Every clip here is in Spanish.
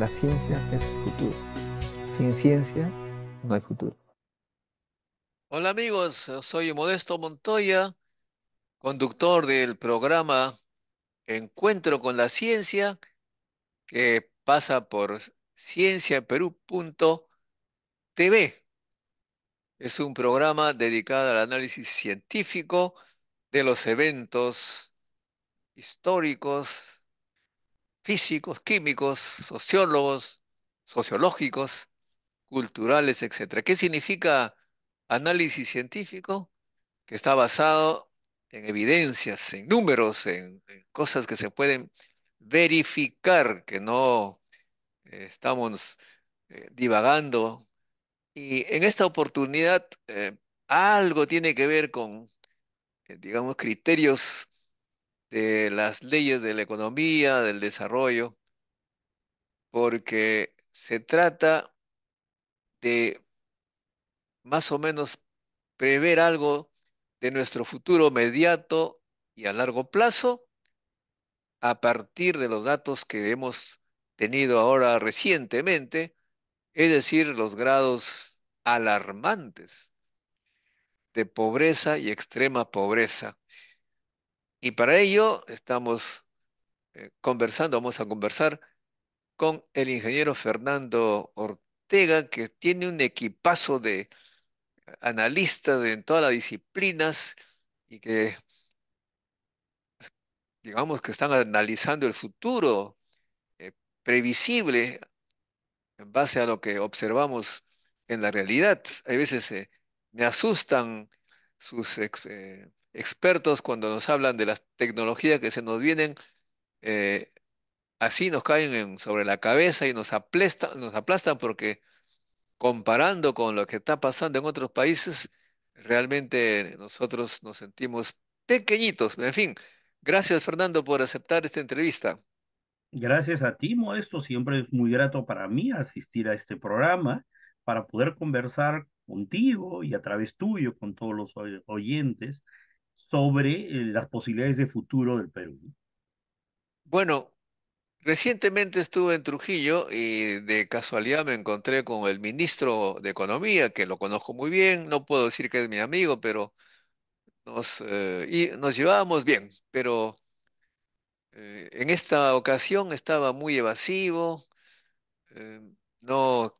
La ciencia es el futuro. Sin ciencia no hay futuro. Hola amigos, soy Modesto Montoya, conductor del programa Encuentro con la Ciencia, que pasa por cienciaperú.tv. Es un programa dedicado al análisis científico de los eventos históricos, físicos, químicos, sociólogos, sociológicos, culturales, etc. ¿Qué significa análisis científico? Que está basado en evidencias, en números, en, cosas que se pueden verificar, que no eh, estamos eh, divagando. Y en esta oportunidad eh, algo tiene que ver con, digamos, criterios de las leyes de la economía, del desarrollo, porque se trata de más o menos prever algo de nuestro futuro mediato y a largo plazo a partir de los datos que hemos tenido ahora recientemente, es decir, los grados alarmantes de pobreza y extrema pobreza y para ello estamos eh, conversando, vamos a conversar con el ingeniero Fernando Ortega, que tiene un equipazo de analistas en todas las disciplinas y que digamos que están analizando el futuro eh, previsible en base a lo que observamos en la realidad. A veces eh, me asustan sus expertos cuando nos hablan de las tecnologías que se nos vienen, eh, así nos caen sobre la cabeza y nos, aplesta, nos aplastan porque comparando con lo que está pasando en otros países, realmente nosotros nos sentimos pequeñitos. En fin, gracias Fernando por aceptar esta entrevista. Gracias a ti, Modesto. Siempre es muy grato para mí asistir a este programa para poder conversar contigo y a través tuyo con todos los oyentes sobre eh, las posibilidades de futuro del Perú. Bueno, recientemente estuve en Trujillo y de casualidad me encontré con el ministro de Economía, que lo conozco muy bien, no puedo decir que es mi amigo, pero nos, eh, y nos llevábamos bien, pero eh, en esta ocasión estaba muy evasivo, no,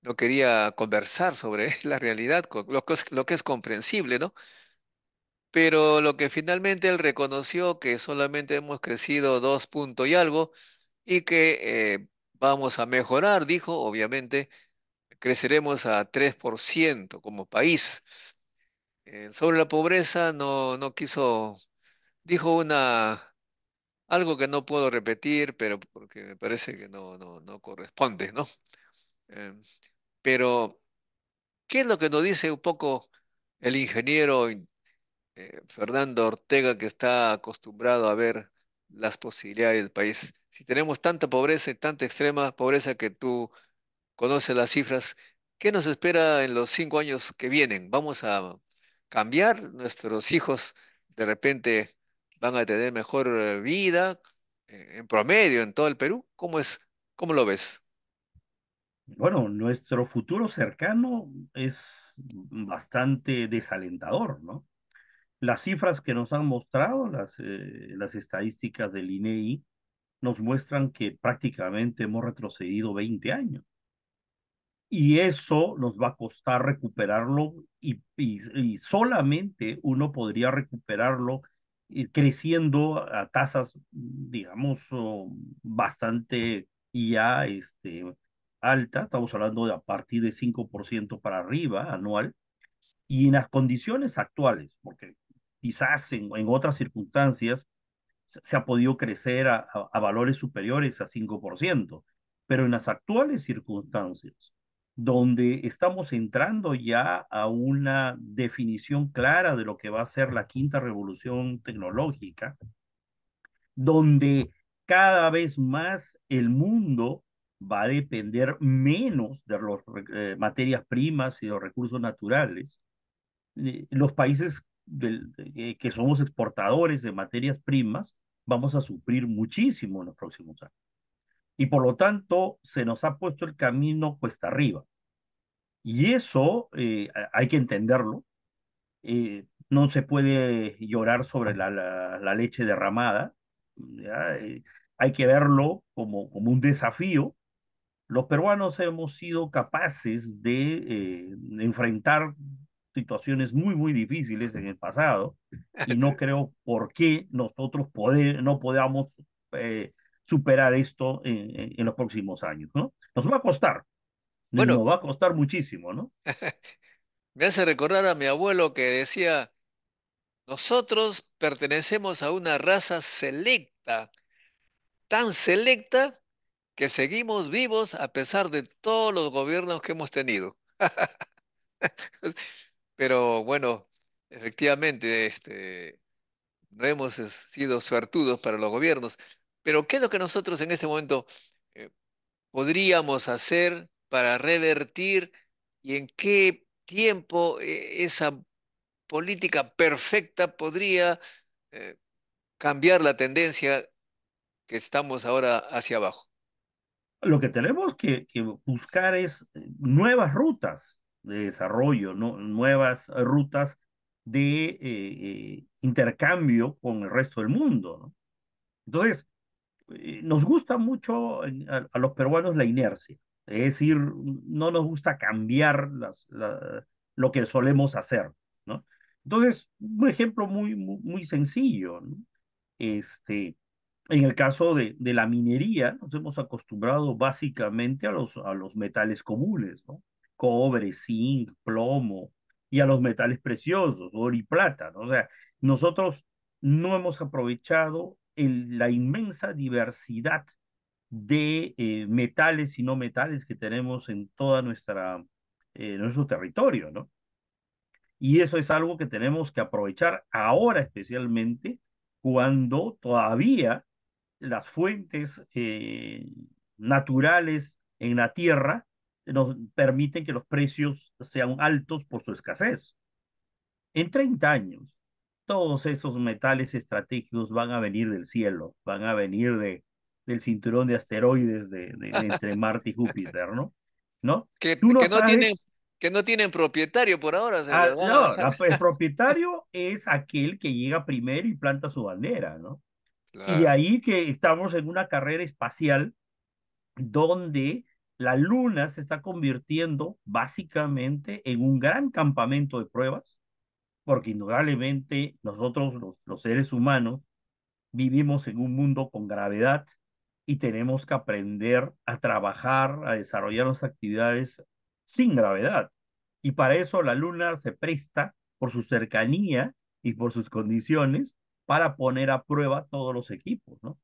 no quería conversar sobre la realidad, lo que es comprensible, ¿no? Pero lo que finalmente él reconoció que solamente hemos crecido dos puntos y algo y que eh, vamos a mejorar, dijo, obviamente, creceremos a 3% como país. Eh, sobre la pobreza no, no quiso, dijo una, algo que no puedo repetir, pero porque me parece que no, no, corresponde, ¿no? Eh, pero, ¿qué es lo que nos dice un poco el ingeniero eh, Fernando Ortega que está acostumbrado a ver las posibilidades del país. Si tenemos tanta pobreza y tanta extrema pobreza que tú conoces las cifras, ¿qué nos espera en los cinco años que vienen? ¿Vamos a cambiar? ¿Nuestros hijos de repente van a tener mejor eh, vida eh, en promedio en todo el Perú? ¿Cómo, es, cómo lo ves? Bueno, nuestro futuro cercano es bastante desalentador, ¿no? las cifras que nos han mostrado, las, eh, las estadísticas del INEI, e nos muestran que prácticamente hemos retrocedido 20 años. Y eso nos va a costar recuperarlo y, solamente uno podría recuperarlo eh, creciendo a tasas, digamos, oh, bastante ya este, alta, estamos hablando de a partir de 5% para arriba anual, y en las condiciones actuales, porque quizás en, otras circunstancias se, ha podido crecer a, valores superiores a 5%, pero en las actuales circunstancias, donde estamos entrando ya a una definición clara de lo que va a ser la quinta revolución tecnológica, donde cada vez más el mundo va a depender menos de las eh, materias primas y los recursos naturales. Eh, los países que somos exportadores de materias primas, vamos a sufrir muchísimo en los próximos años. Y por lo tanto, se nos ha puesto el camino cuesta arriba. Y eso eh, hay que entenderlo. Eh, no se puede llorar sobre la, la, leche derramada. Eh, hay que verlo como, como un desafío. Los peruanos hemos sido capaces de enfrentar situaciones muy, muy difíciles en el pasado y no creo por qué nosotros poder, no podamos eh, superar esto en, los próximos años, ¿no? Nos va a costar. Bueno, nos va a costar muchísimo, ¿no? Me hace recordar a mi abuelo que decía, nosotros pertenecemos a una raza selecta, tan selecta que seguimos vivos a pesar de todos los gobiernos que hemos tenido. Pero bueno, efectivamente, este, no hemos eh, sido suertudos para los gobiernos. Pero ¿qué es lo que nosotros en este momento eh, podríamos hacer para revertir y en qué tiempo eh, esa política perfecta podría cambiar la tendencia que estamos ahora hacia abajo? Lo que tenemos que buscar es nuevas rutas, de desarrollo, ¿no? nuevas rutas de eh, eh, intercambio con el resto del mundo. ¿no? Entonces, eh, nos gusta mucho a, los peruanos la inercia, es decir, no nos gusta cambiar las, lo que solemos hacer. ¿no? Entonces, un ejemplo muy, muy, sencillo. ¿no? Este, en el caso de, de, la minería, nos hemos acostumbrado básicamente a los, a los metales comunes, ¿no? cobre, zinc, plomo y a los metales preciosos, oro y plata. O sea, nosotros no hemos aprovechado la inmensa diversidad de eh, metales y no metales que tenemos en toda nuestra eh, nuestro territorio, ¿no? Y eso es algo que tenemos que aprovechar ahora especialmente cuando todavía las fuentes eh, naturales en la tierra nos permiten que los precios sean altos por su escasez. En 30 años, todos esos metales estratégicos van a venir del cielo, van a venir de, del cinturón de asteroides de, entre Marte y Júpiter, ¿no? ¿No? Que, no, tienen, que no tienen propietario por ahora. Ah, no, ah, el propietario es aquel que llega primero y planta su bandera, ¿no? Y ahí que estamos en una carrera espacial donde la Luna se está convirtiendo básicamente en un gran campamento de pruebas, porque indudablemente nosotros los, seres humanos vivimos en un mundo con gravedad y tenemos que aprender a trabajar, a desarrollar las actividades sin gravedad. Y para eso la Luna se presta por su cercanía y por sus condiciones para poner a prueba todos los equipos, ¿no?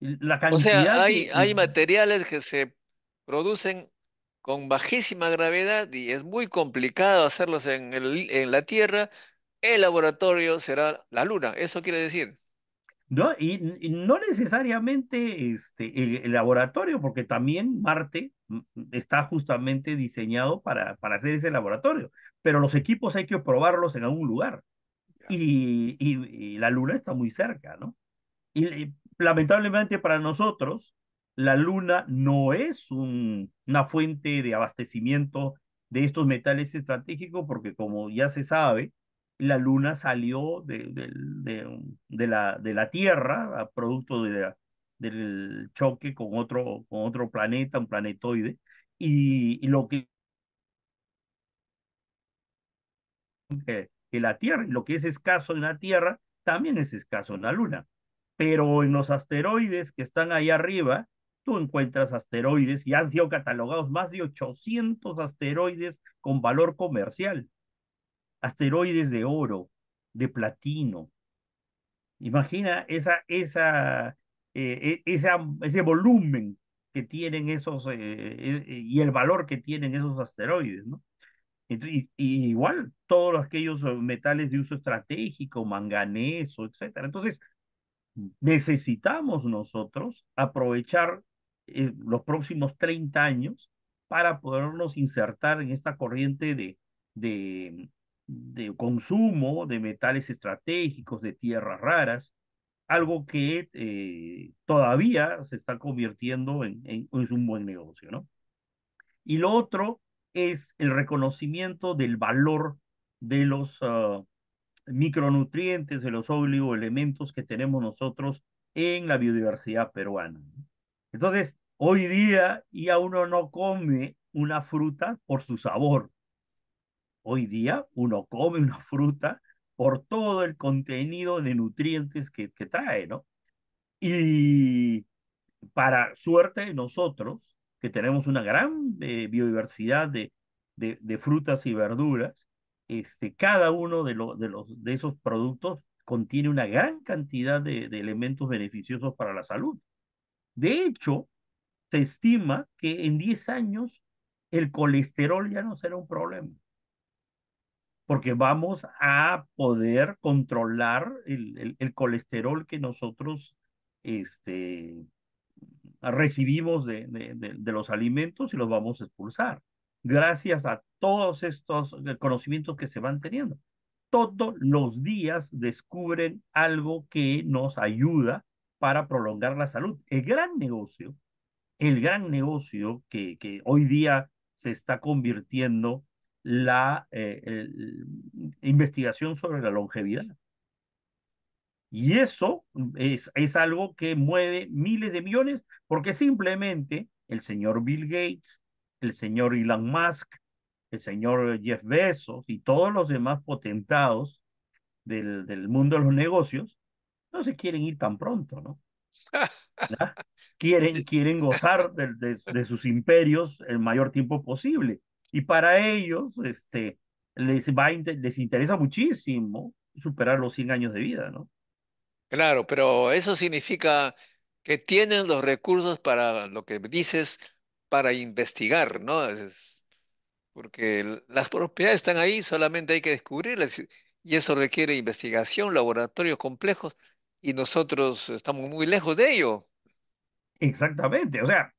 La o sea, hay, hay materiales que se producen con bajísima gravedad y es muy complicado hacerlos en, la Tierra, el laboratorio será la Luna. Eso quiere decir. No, y, no necesariamente este, el, laboratorio, porque también Marte mm, mm, está justamente diseñado para, hacer ese laboratorio, pero los equipos hay que probarlos en algún lugar. Y, y la Luna está muy cerca, ¿no? Y eh, lamentablemente para nosotros, la luna no es una fuente de abastecimiento de estos metales estratégicos porque como ya se sabe, la luna salió de, la, de la Tierra a producto del choque con otro, con otro planeta, un planetoide, y, lo que, la Tierra, y lo que es escaso en la Tierra, también es escaso en la Luna. Pero en los asteroides que están ahí arriba, tú encuentras asteroides y han sido catalogados más de 800 asteroides con valor comercial. Asteroides de oro, de platino. Imagina esa, esa, eh, e, ese volumen que tienen esos eh, e, y el valor que tienen esos asteroides, ¿no? igual todos aquellos metales de uso estratégico, manganeso, etcétera. Entonces, necesitamos nosotros aprovechar los próximos 30 años para podernos insertar en esta corriente de, de, consumo de metales estratégicos, de tierras raras, algo que eh, todavía se está convirtiendo en, un buen negocio, ¿no? Y lo otro es el reconocimiento del valor de los ah, micronutrientes, de los oligoelementos que tenemos nosotros en la biodiversidad peruana. Entonces, hoy día ya uno no come una fruta por su sabor. Hoy día uno come una fruta por todo el contenido de nutrientes que, trae, ¿no? Y para suerte de nosotros, que tenemos una gran eh, biodiversidad de, frutas y verduras, este, cada uno de, los, de esos productos contiene una gran cantidad de elementos beneficiosos para la salud. De hecho, se estima que en 10 años el colesterol ya no será un problema, porque vamos a poder controlar el, colesterol que nosotros este, recibimos de, de, los alimentos y los vamos a expulsar, gracias a todos estos eh, conocimientos que se van teniendo. Todos los días descubren algo que nos ayuda para prolongar la salud. El gran negocio, el gran negocio que, que hoy día se está convirtiendo la eh, investigación sobre la longevidad. Y eso es, es algo que mueve miles de millones porque simplemente el señor Bill Gates, el señor Elon Musk, el señor Jeff Bezos y todos los demás potentados del, del mundo de los negocios no se quieren ir tan pronto, ¿no? Quieren, quieren gozar de, sus imperios el mayor tiempo posible. Y para ellos, este, les, les interesa muchísimo superar los 100 años de vida, ¿no? Claro, pero eso significa que tienen los recursos para lo que dices, para investigar, ¿no? porque las propiedades están ahí, solamente hay que descubrirlas y eso requiere investigación, laboratorios complejos y nosotros estamos muy lejos de ello. Exactamente, o sea,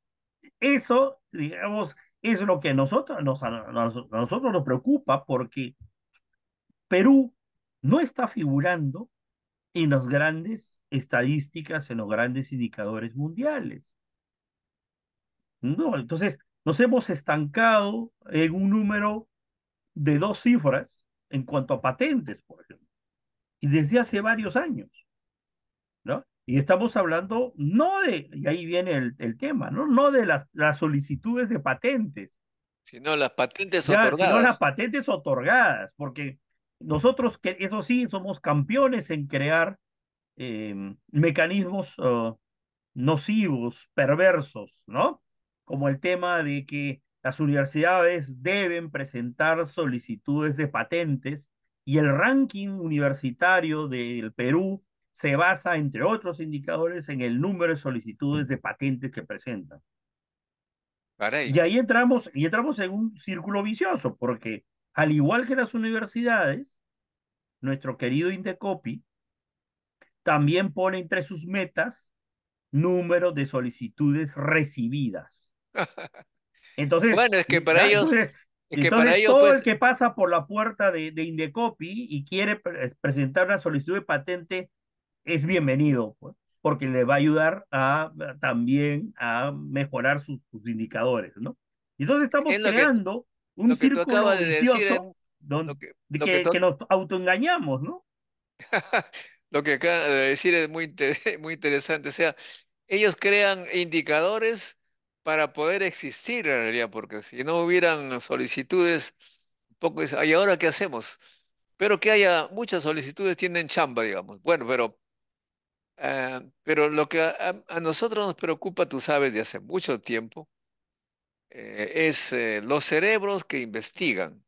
eso, digamos, es lo que nosotros, nos, a nosotros nos preocupa porque Perú no está figurando en las grandes estadísticas, en los grandes indicadores mundiales. No, entonces nos hemos estancado en un número de dos cifras en cuanto a patentes, por ejemplo, y desde hace varios años. Y estamos hablando no de, y ahí viene el, tema, ¿no? No de las, solicitudes de patentes. Sino las patentes otorgadas. Sino las patentes otorgadas, porque nosotros, que eso sí, somos campeones en crear eh, mecanismos eh, nocivos, perversos, ¿no? Como el tema de que las universidades deben presentar solicitudes de patentes y el ranking universitario del Perú se basa, entre otros indicadores, en el número de solicitudes de patentes que presentan. Y ahí entramos, y entramos en un círculo vicioso, porque al igual que las universidades, nuestro querido Indecopi también pone entre sus metas número de solicitudes recibidas. Entonces, bueno, es que para ellos, es que para ellos, todo pues el que pasa por la puerta de, de Indecopi y quiere presentar una solicitud de patente es bienvenido, pues, porque le va a ayudar a, eh, también a mejorar sus, indicadores, ¿no? Entonces estamos creando un círculo vicioso de que, nos autoengañamos, ¿no? lo que acaba de decir es muy, muy interesante. O sea, ellos crean indicadores para poder existir en realidad, porque si no hubieran solicitudes, poco es, ¿y ahora qué hacemos? Pero que haya muchas solicitudes tienen chamba, digamos. Bueno, pero Ah, pero lo que a, nosotros nos preocupa, tú sabes, de hace mucho tiempo, eh, es eh, los cerebros que investigan.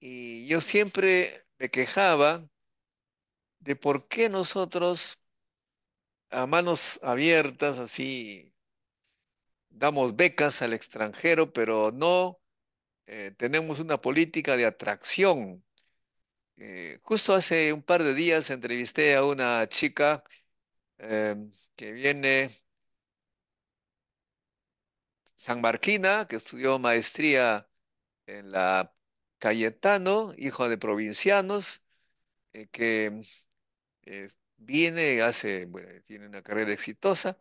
Y yo siempre me quejaba de por qué nosotros a manos abiertas, así, damos becas al extranjero, pero no eh, tenemos una política de atracción. justo hace un par de días entrevisté a una chica Em, que viene San Marquina, que estudió maestría en la Cayetano, hijo de provincianos, eh, que eh, viene, hace, tiene una carrera exitosa.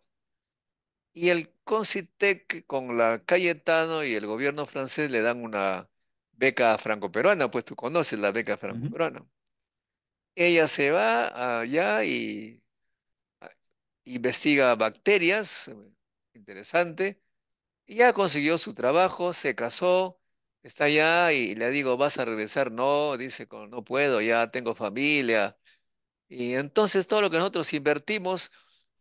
Y el Concitec con la Cayetano y el gobierno francés le dan una beca franco-peruana, pues tú conoces la beca franco-peruana. Ella se va allá y investiga bacterias, interesante, y ya consiguió su trabajo, se casó, está allá y le digo, ¿vas a regresar? No, dice, no puedo, ya tengo familia. Y entonces todo lo que nosotros invertimos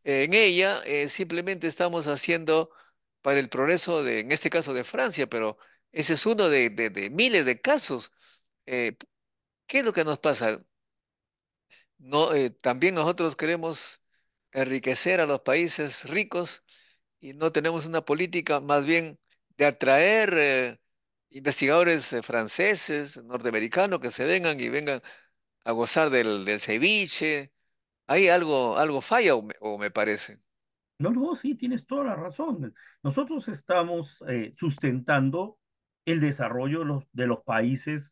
en ella, eh, simplemente estamos haciendo para el progreso de, en este caso de Francia, pero ese es uno de, miles de casos. Eh, ¿Qué es lo que nos pasa? No, eh, también nosotros queremos enriquecer a los países ricos y no tenemos una política más bien de atraer eh, investigadores eh, franceses, norteamericanos que se vengan y vengan a gozar del, ceviche. ¿Hay algo, algo falla o me, parece. No, no, sí, tienes toda la razón. Nosotros estamos eh, sustentando el desarrollo de los, países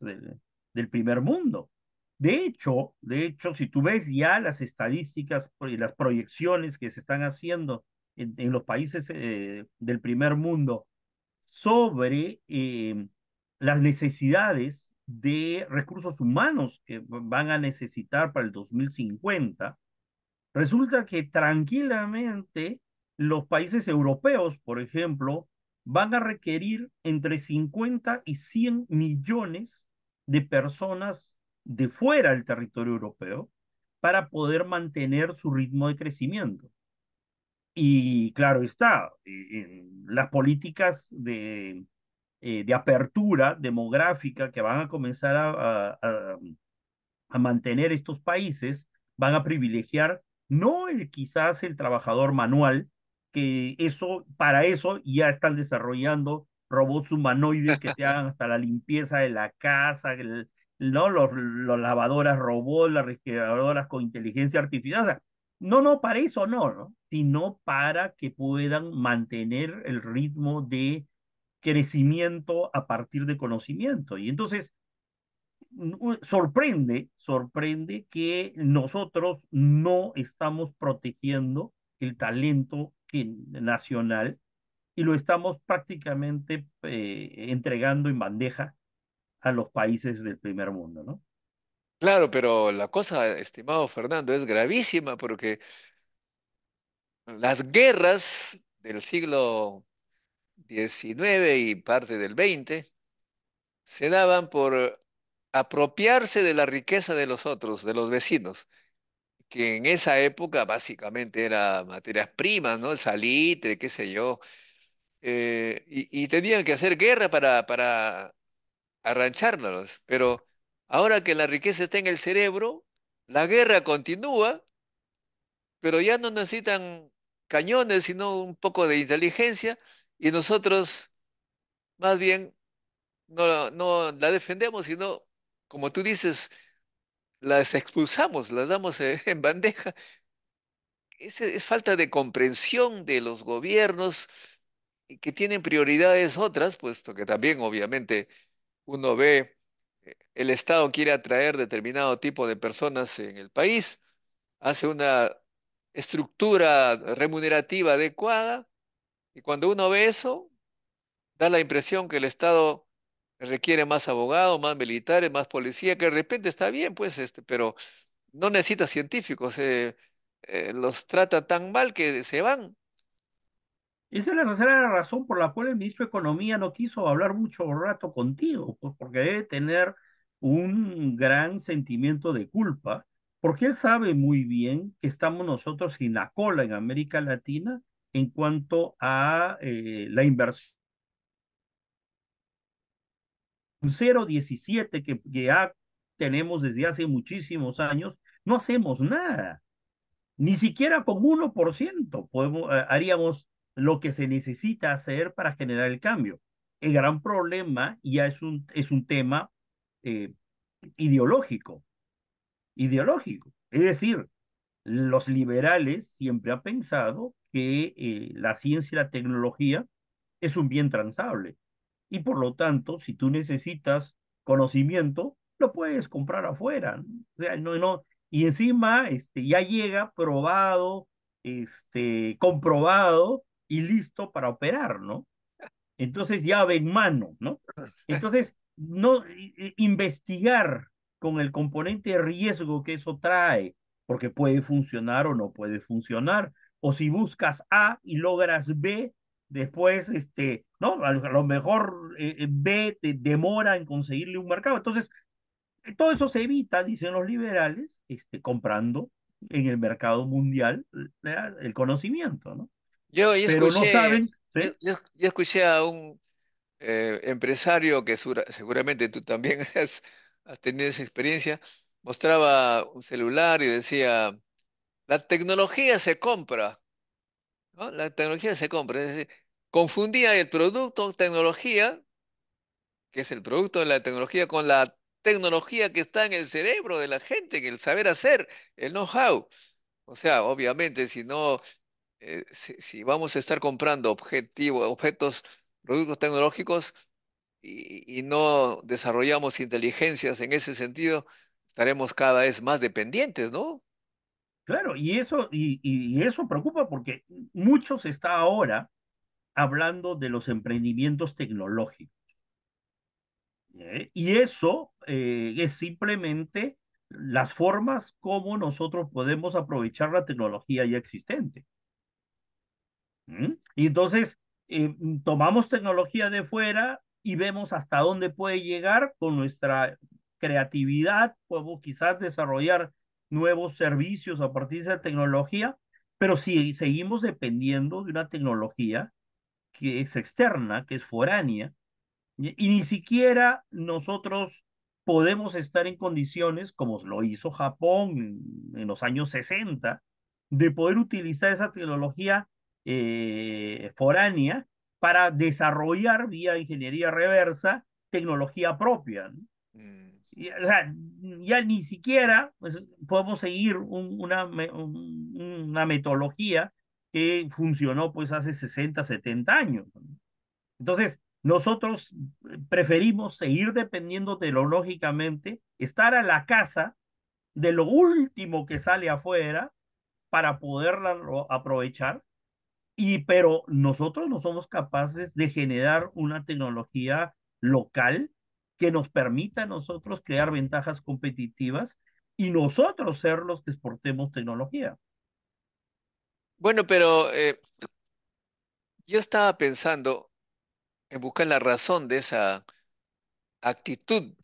del primer mundo. De hecho, de hecho, si tú ves ya las estadísticas y las proyecciones que se están haciendo en, los países eh, del primer mundo sobre eh, las necesidades de recursos humanos que van a necesitar para el 2050, resulta que tranquilamente los países europeos, por ejemplo, van a requerir entre 50 y 100 millones de personas de fuera del territorio europeo para poder mantener su ritmo de crecimiento. Y claro está, eh, en las políticas de, eh, de apertura demográfica que van a comenzar a, mantener estos países van a privilegiar no el quizás el trabajador manual, que eso, para eso ya están desarrollando robots humanoides que te hagan hasta la limpieza de la casa, ¿no? Los, lavadoras robots, las refrigeradoras con inteligencia artificial. no, no, para eso no, sino para que puedan mantener el ritmo de crecimiento a partir de conocimiento. Y entonces, sorprende, sorprende que nosotros no estamos protegiendo el talento nacional y lo estamos prácticamente eh, entregando en bandeja a los países del primer mundo, ¿no? Claro, pero la cosa, estimado Fernando, es gravísima porque las guerras del siglo XIX y parte del XX se daban por apropiarse de la riqueza de los otros, de los vecinos, que en esa época básicamente era materias primas, ¿no? El salitre, qué sé yo. Eh, y, tenían que hacer guerra para arranchárnoslos. Pero ahora que la riqueza está en el cerebro, la guerra continúa, pero ya no necesitan cañones, sino un poco de inteligencia, y nosotros más bien no, la defendemos, sino, como tú dices, las expulsamos, las damos eh, en bandeja. es falta de comprensión de los gobiernos que tienen prioridades otras, puesto que también obviamente uno ve, eh, el Estado quiere atraer determinado tipo de personas en el país, hace una estructura remunerativa adecuada, y cuando uno ve eso, da la impresión que el Estado requiere más abogados, más militares, más policía, que de repente está bien, pues, este, pero no necesita científicos, eh, eh, los trata tan mal que se van. Esa es la razón por la cual el ministro de Economía no quiso hablar mucho rato contigo, pues, porque debe tener un gran sentimiento de culpa, porque él sabe muy bien que estamos nosotros sin la cola en América Latina en cuanto a eh, la inversión. Un 0,17 que ya tenemos desde hace muchísimos años, no hacemos nada. Ni siquiera con 1% podemos, eh, haríamos lo que se necesita hacer para generar el cambio. El gran problema ya es un, es un tema eh, ideológico, ideológico. Es decir, los liberales siempre han pensado que eh, la ciencia y la tecnología es un bien transable. Y por lo tanto, si tú necesitas conocimiento, lo puedes comprar afuera. O sea, no, no, y encima este, ya llega probado, este, comprobado y listo para operar, ¿no? Entonces llave en mano, ¿no? Entonces, no investigar con el componente de riesgo que eso trae, porque puede funcionar o no puede funcionar, o si buscas A y logras B, después, este, ¿no? A lo mejor eh, eh, B te demora en conseguirle un mercado. Entonces, eh, todo eso se evita, dicen los liberales, este, comprando en el mercado mundial el conocimiento, ¿no? Yo, escuché, a un eh, empresario que seguramente tú también has, tenido esa experiencia, mostraba un celular y decía, la tecnología se compra. La tecnología se compra. confundía el producto tecnología, que es el producto de la tecnología, con la tecnología que está en el cerebro de la gente, en el saber hacer, el know-how. O sea, obviamente, si no eh, si, vamos a estar comprando objetivos, objetos, productos tecnológicos y, no desarrollamos inteligencias en ese sentido, estaremos cada vez más dependientes, ¿no? Claro, y eso, y, eso preocupa porque muchos está ahora hablando de los emprendimientos tecnológicos. ¿eh? Y eso eh, es simplemente las formas como nosotros podemos aprovechar la tecnología ya existente. Y entonces eh, tomamos tecnología de fuera y vemos hasta dónde puede llegar con nuestra creatividad, podemos quizás desarrollar nuevos servicios a partir de esa tecnología, pero si seguimos dependiendo de una tecnología que es externa, que es foránea, y ni siquiera nosotros podemos estar en condiciones, como lo hizo Japón en los años 60, de poder utilizar esa tecnología eh, foránea para desarrollar vía ingeniería reversa tecnología propia. Mm. ya ni siquiera pues, podemos seguir una, metodología que funcionó pues hace 60, 70 años. Entonces, nosotros preferimos seguir dependiendo tecnológicamente, estar a la casa de lo último que sale afuera para poderlo aprovechar y pero nosotros no somos capaces de generar una tecnología local que nos permita a nosotros crear ventajas competitivas y nosotros ser los que exportemos tecnología. Bueno, pero eh, yo estaba pensando en buscar la razón de esa actitud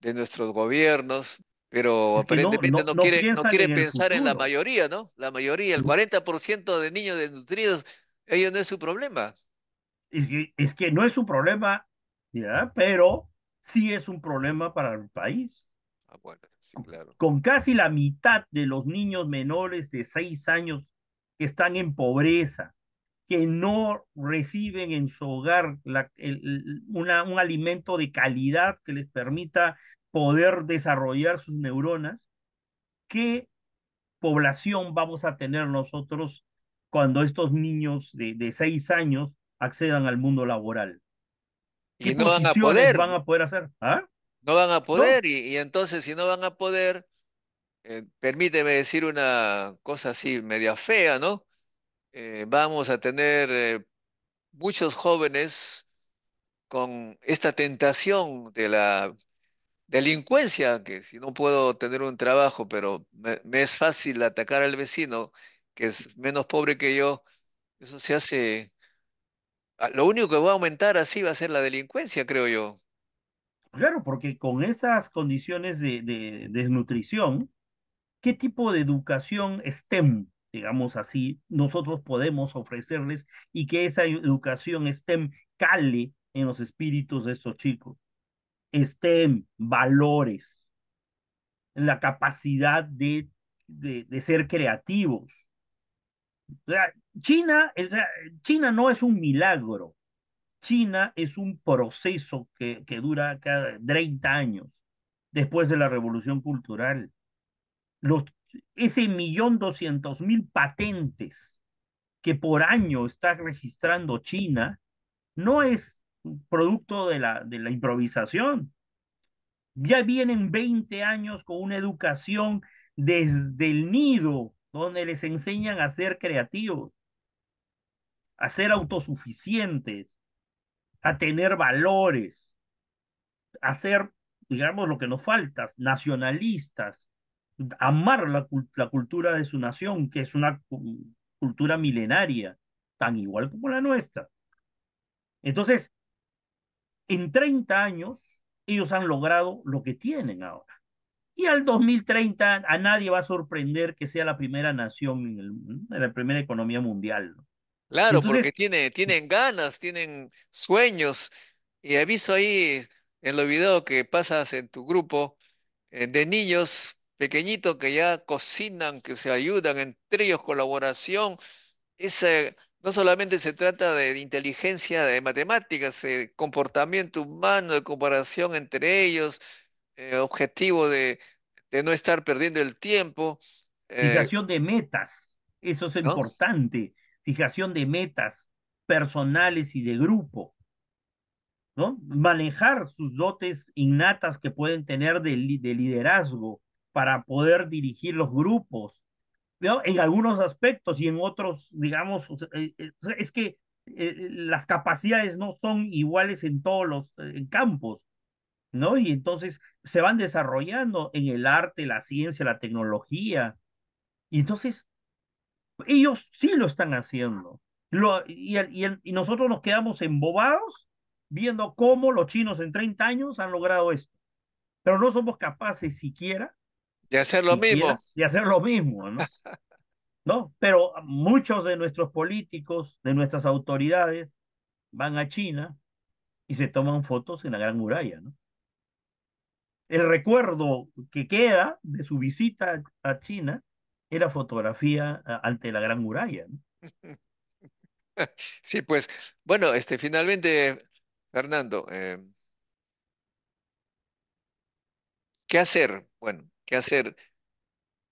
de nuestros gobiernos, pero aparentemente no, quiere, no quiere pensar en la mayoría, ¿no? La mayoría, el 40% de niños desnutridos, ellos no es su problema. Es que, es que no es su problema, ¿ya? pero sí es un problema para el país. Ah, bueno, sí, claro. Con casi la mitad de los niños menores de 6 años que están en pobreza, que no reciben en su hogar la, el, un alimento de calidad que les permita poder desarrollar sus neuronas, ¿qué población vamos a tener nosotros cuando estos niños de, seis años accedan al mundo laboral? ¿Qué y no van a poder. Van a poder hacer? ¿Ah? No van a poder, Y, entonces si no van a poder, eh, permíteme decir una cosa así media fea, ¿no? Eh, vamos a tener eh, muchos jóvenes con esta tentación de la delincuencia, que si no puedo tener un trabajo, pero me, es fácil atacar al vecino, que es menos pobre que yo, eso se hace... Ah, lo único que va a aumentar así va a ser la delincuencia, creo yo. Claro, porque con estas condiciones de, de desnutrición, ¿qué tipo de educación STEM, digamos así, nosotros podemos ofrecerles y que esa educación STEM cale en los espíritus de estos chicos? estén valores, la capacidad de, de, ser creativos. China, China no es un milagro. China es un proceso que, que dura cada 30 años después de la revolución cultural. Los, ese millón doscientos mil patentes que por año está registrando China no es producto de la, de la improvisación. Ya vienen 20 años con una educación desde el nido, donde les enseñan a ser creativos, a ser autosuficientes, a tener valores, a ser, digamos, lo que nos falta, nacionalistas, amar la cultura de su nación, que es una cultura milenaria, tan igual como la nuestra. Entonces, en 30 años ellos han logrado lo que tienen ahora. Y al 2030 a nadie va a sorprender que sea la primera nación, en la primera economía mundial. Claro, porque tiene, tienen ganas, tienen sueños. Y aviso ahí en los videos que pasas en tu grupo eh, de niños pequeñitos que ya cocinan, que se ayudan entre ellos, colaboración, ese no solamente se trata de inteligencia de matemáticas, de eh, comportamiento humano, de comparación entre ellos, eh, objetivo de, no estar perdiendo el tiempo. Eh, fijación de metas, eso es importante. Fijación de metas personales y de grupo. ¿no? Manejar sus dotes innatas que pueden tener de, de liderazgo para poder dirigir los grupos, en algunos aspectos y en otros, digamos, eh, eh, es que eh, las capacidades no son iguales en todos los campos, ¿no? Y entonces se van desarrollando en el arte, la ciencia, la tecnología. Y entonces, ellos sí lo están haciendo. Lo, y, y, y nosotros nos quedamos embobados viendo cómo los chinos en 30 años han logrado esto. Pero no somos capaces siquiera de hacer lo mismo. De hacer lo mismo, ¿no? Pero muchos de nuestros políticos, de nuestras autoridades, van a China y se toman fotos en la Gran Muralla, ¿no? El recuerdo que queda de su visita a China es la fotografía ante la Gran Muralla, ¿no? Sí, pues, bueno, este, finalmente, Fernando, eh, ¿qué hacer? Bueno, ¿Qué hacer.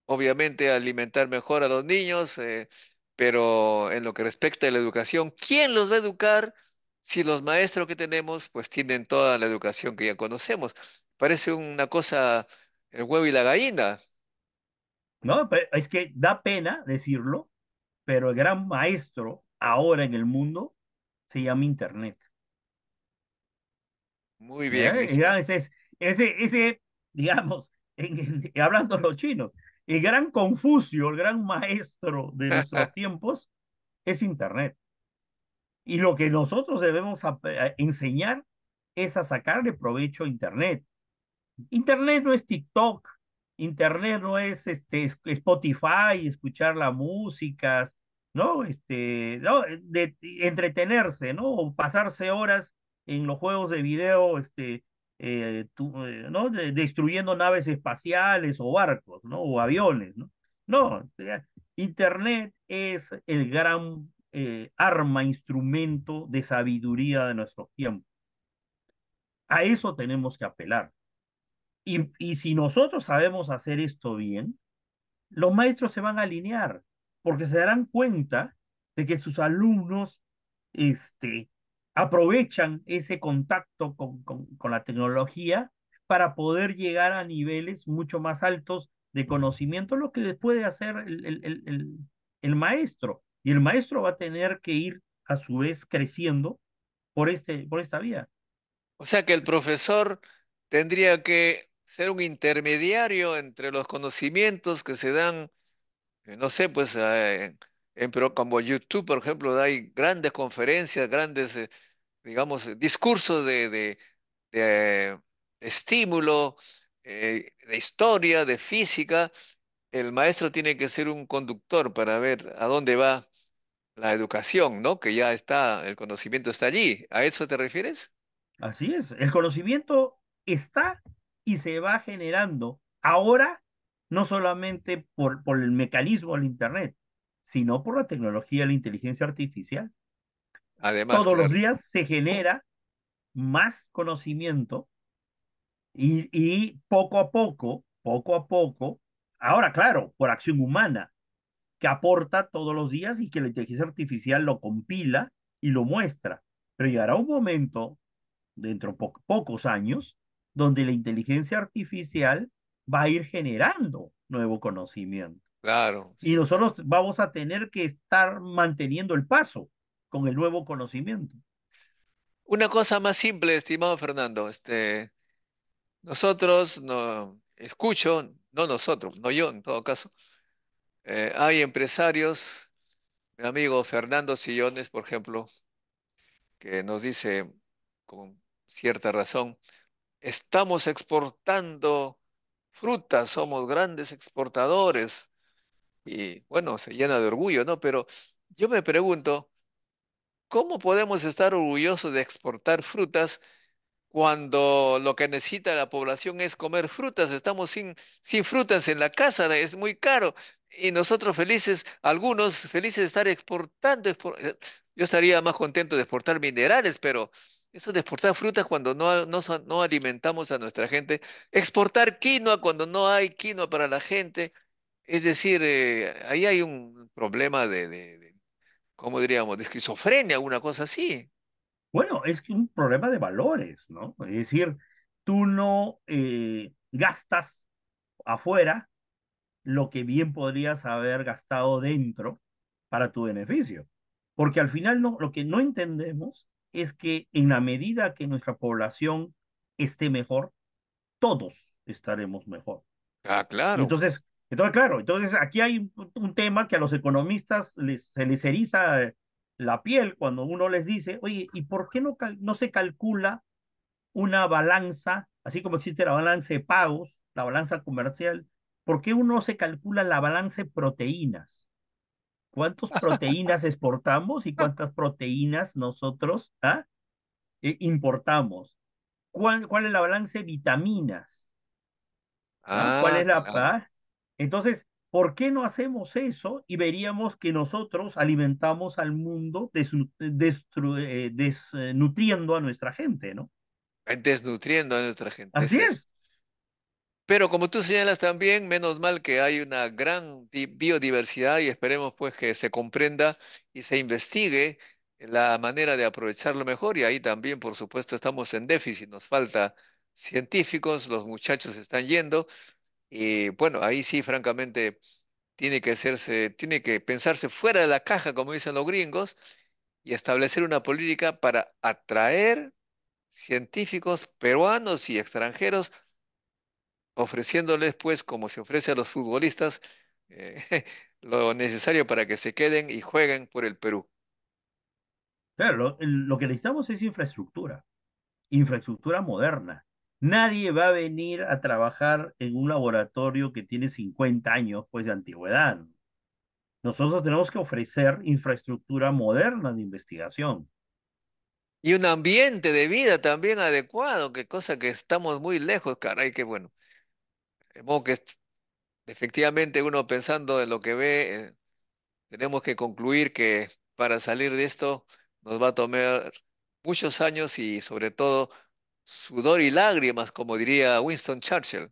Obviamente alimentar mejor a los niños, eh, pero en lo que respecta a la educación, ¿quién los va a educar si los maestros que tenemos pues tienen toda la educación que ya conocemos? Parece una cosa el huevo y la gallina. No, es que da pena decirlo, pero el gran maestro ahora en el mundo se llama Internet. Muy bien. Eh, ese, ese, digamos, hablando los chinos, el gran Confucio, el gran maestro de nuestros tiempos, es Internet. Y lo que nosotros debemos eh, enseñar es a sacarle provecho a Internet. Internet no es TikTok, Internet no es este, Spotify, escuchar la música, ¿no? Este, no, de, entretenerse, ¿no? O pasarse horas en los juegos de video este, eh, eh, ¿no? destruyendo naves espaciales o barcos, ¿no? O aviones, ¿no? No, eh, Internet es el gran arma, instrumento de sabiduría de nuestro tiempo A eso tenemos que apelar. Y, y si nosotros sabemos hacer esto bien, los maestros se van a alinear, porque se darán cuenta de que sus alumnos este, aprovechan ese contacto con, la tecnología para poder llegar a niveles mucho más altos de conocimiento, lo que puede hacer el, maestro. Y el maestro va a tener que ir a su vez creciendo por, este, por esta vía. O sea que el profesor tendría que ser un intermediario entre los conocimientos que se dan, eh, no sé, pues eh, pero como YouTube, por ejemplo, hay grandes conferencias, grandes, eh, digamos, eh, discursos de, estímulo, eh, de historia, de física. El maestro tiene que ser un conductor para ver a dónde va la educación, ¿no? Que ya está, el conocimiento está allí. ¿A eso te refieres? Así es, el conocimiento está y se va generando ahora, no solamente por, por el mecanismo del Internet, sino por la tecnología, de la inteligencia artificial. Además, todos los días se genera más conocimiento y, poco a poco, poco a poco, ahora claro, por acción humana, que aporta todos los días y que la inteligencia artificial lo compila y lo muestra. Pero llegará un momento, dentro de pocos años, donde la inteligencia artificial va a ir generando nuevo conocimiento. Claro. Y nosotros vamos a tener que estar manteniendo el paso con el nuevo conocimiento. Una cosa más simple, estimado Fernando, este, nosotros no escucho, no nosotros, no yo en todo caso, eh, hay empresarios, mi amigo Fernando Sillones, por ejemplo, que nos dice con cierta razón, estamos exportando frutas, somos grandes exportadores, y bueno, se llena de orgullo, ¿no? Pero yo me pregunto, ¿cómo podemos estar orgullosos de exportar frutas cuando lo que necesita la población es comer frutas? Estamos sin, sin frutas en la casa, es muy caro. Y nosotros felices, algunos felices de estar exportando. Eh, yo estaría más contento de exportar minerales, pero eso de exportar frutas cuando no alimentamos a nuestra gente, exportar quinoa cuando no hay quinoa para la gente, es decir, eh, ahí hay un problema de, ¿cómo diríamos?, de esquizofrenia, una cosa así. Bueno, es un problema de valores, ¿no? Es decir, tú no eh, gastas afuera lo que bien podrías haber gastado dentro para tu beneficio. Porque al final lo que no entendemos es que en la medida que nuestra población esté mejor, todos estaremos mejor. Ah, claro. Entonces, entonces, claro, entonces aquí hay un tema que a los economistas les, se les eriza la piel cuando uno les dice, oye, ¿y por qué no, se calcula una balanza, así como existe la balanza de pagos, la balanza comercial? ¿Por qué uno se calcula la balanza de proteínas? ¿Cuántas proteínas exportamos y cuántas proteínas nosotros ah, eh, importamos? ¿Cuál, es la balanza de vitaminas? ¿Ah? ¿Cuál ah, es la... Entonces, ¿por qué no hacemos eso y veríamos que nosotros alimentamos al mundo eh, desnutriendo a nuestra gente, ¿no? Desnutriendo a nuestra gente. Así es. es. Pero como tú señalas también, menos mal que hay una gran biodiversidad y esperemos pues que se comprenda y se investigue la manera de aprovecharlo mejor y ahí también, por supuesto, estamos en déficit, nos falta científicos, los muchachos están yendo, y bueno, ahí sí, francamente, tiene que hacerse, tiene que pensarse fuera de la caja, como dicen los gringos, y establecer una política para atraer científicos peruanos y extranjeros, ofreciéndoles, pues, como se ofrece a los futbolistas, eh, lo necesario para que se queden y jueguen por el Perú. Claro, lo que necesitamos es infraestructura, infraestructura moderna, Nadie va a venir a trabajar en un laboratorio que tiene 50 años pues, de antigüedad. Nosotros tenemos que ofrecer infraestructura moderna de investigación. Y un ambiente de vida también adecuado, que cosa que estamos muy lejos, caray, que bueno. que efectivamente uno pensando en lo que ve, eh, tenemos que concluir que para salir de esto nos va a tomar muchos años y sobre todo sudor y lágrimas, como diría Winston Churchill.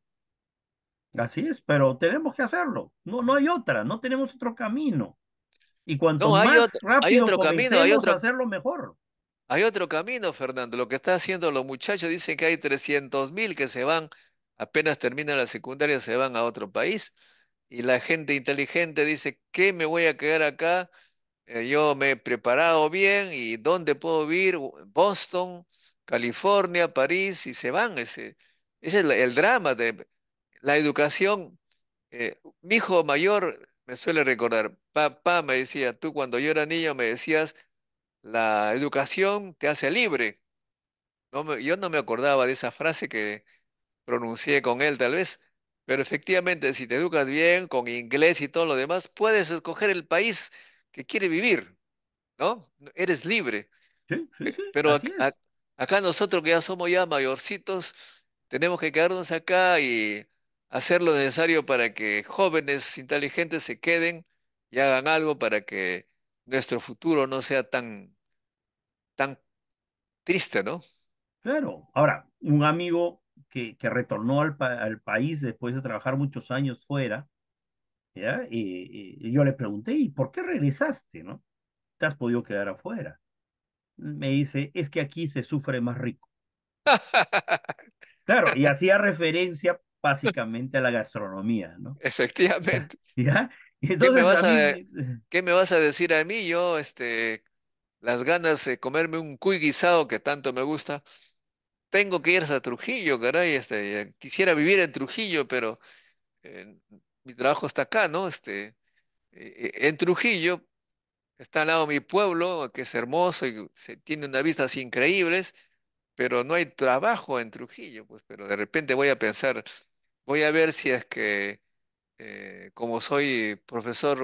Así es, pero tenemos que hacerlo. No, no hay otra, no tenemos otro camino. Y cuanto hay más otro, rápido hay otro camino, hay otro, a hacerlo mejor. Hay otro camino, Fernando. Lo que están haciendo los muchachos, dicen que hay 300.000 mil que se van, apenas terminan la secundaria, se van a otro país. Y la gente inteligente dice, ¿qué me voy a quedar acá? Eh, yo me he preparado bien y ¿dónde puedo vivir? Boston, California, París, y se van. Ese, ese es el, drama de la educación. Eh, mi hijo mayor me suele recordar, papá me decía, tú cuando yo era niño me decías, la educación te hace libre. No yo no me acordaba de esa frase que pronuncié con él tal vez, pero efectivamente si te educas bien, con inglés y todo lo demás, puedes escoger el país que quieres vivir, ¿no? Eres libre. Eh, pero Acá nosotros que ya somos ya mayorcitos, tenemos que quedarnos acá y hacer lo necesario para que jóvenes inteligentes se queden y hagan algo para que nuestro futuro no sea tan, tan triste, ¿no? Claro. Ahora, un amigo que, que retornó al, al país después de trabajar muchos años fuera, ¿ya? Y, eh, y eh, yo le pregunté, ¿y por qué regresaste, no? Te has podido quedar afuera me dice, es que aquí se sufre más rico. claro, y hacía referencia básicamente a la gastronomía, ¿no? Efectivamente. ¿Ya? ¿Qué, me vas a, eh. ¿Qué, me vas a, decir a mí? Yo, este, las ganas de comerme un cuy guisado que tanto me gusta, tengo que irse a Trujillo, caray, este, quisiera vivir en Trujillo, pero eh, mi trabajo está acá, ¿no? Este, eh, en Trujillo Está al lado mi pueblo, que es hermoso y se tiene unas vistas increíbles, pero no hay trabajo en Trujillo, pues, pero de repente voy a pensar, voy a ver si es que, eh, como soy profesor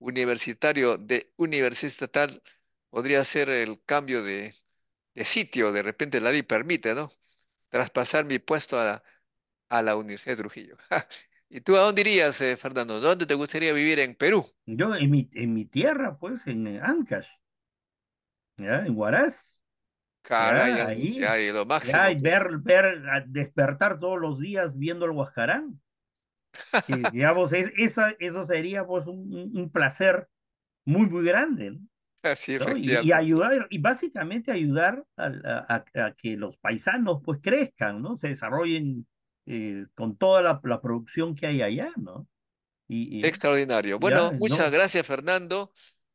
universitario de Universidad Estatal, podría hacer el cambio de, de, sitio, de repente la ley permite, ¿no? Traspasar mi puesto a, a la Universidad de Trujillo. ¿Y tú a dónde irías, eh, Fernando? ¿Dónde te gustaría vivir en Perú? Yo en mi, en mi tierra, pues, en eh, Ancash, ¿ya? en Huaraz. Caray, ahí, ahí, lo máximo. ¿ya? Pues. ver, ver, despertar todos los días viendo el Huascarán. digamos, es, esa, eso sería pues un, un placer muy, muy grande. Así es. Y, y, ayudar, y básicamente ayudar a, a, a, que los paisanos pues crezcan, ¿no? Se desarrollen eh, con toda la, producción que hay allá, ¿no? Y, Extraordinario. Bueno, muchas gracias, Fernando.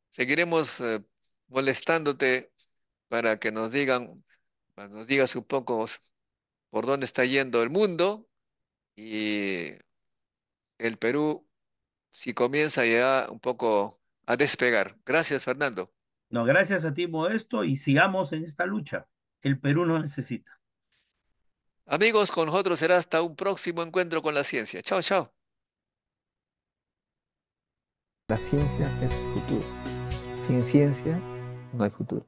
Seguiremos eh, molestándote para que nos digan, nos digas un poco por dónde está yendo el mundo y el Perú si comienza ya un poco a despegar. Gracias, Fernando. No, gracias a ti, Modesto, y sigamos en esta lucha. El Perú no necesita. Amigos, con nosotros será hasta un próximo encuentro con la ciencia. Chao, chao. La ciencia es el futuro. Sin ciencia no hay futuro.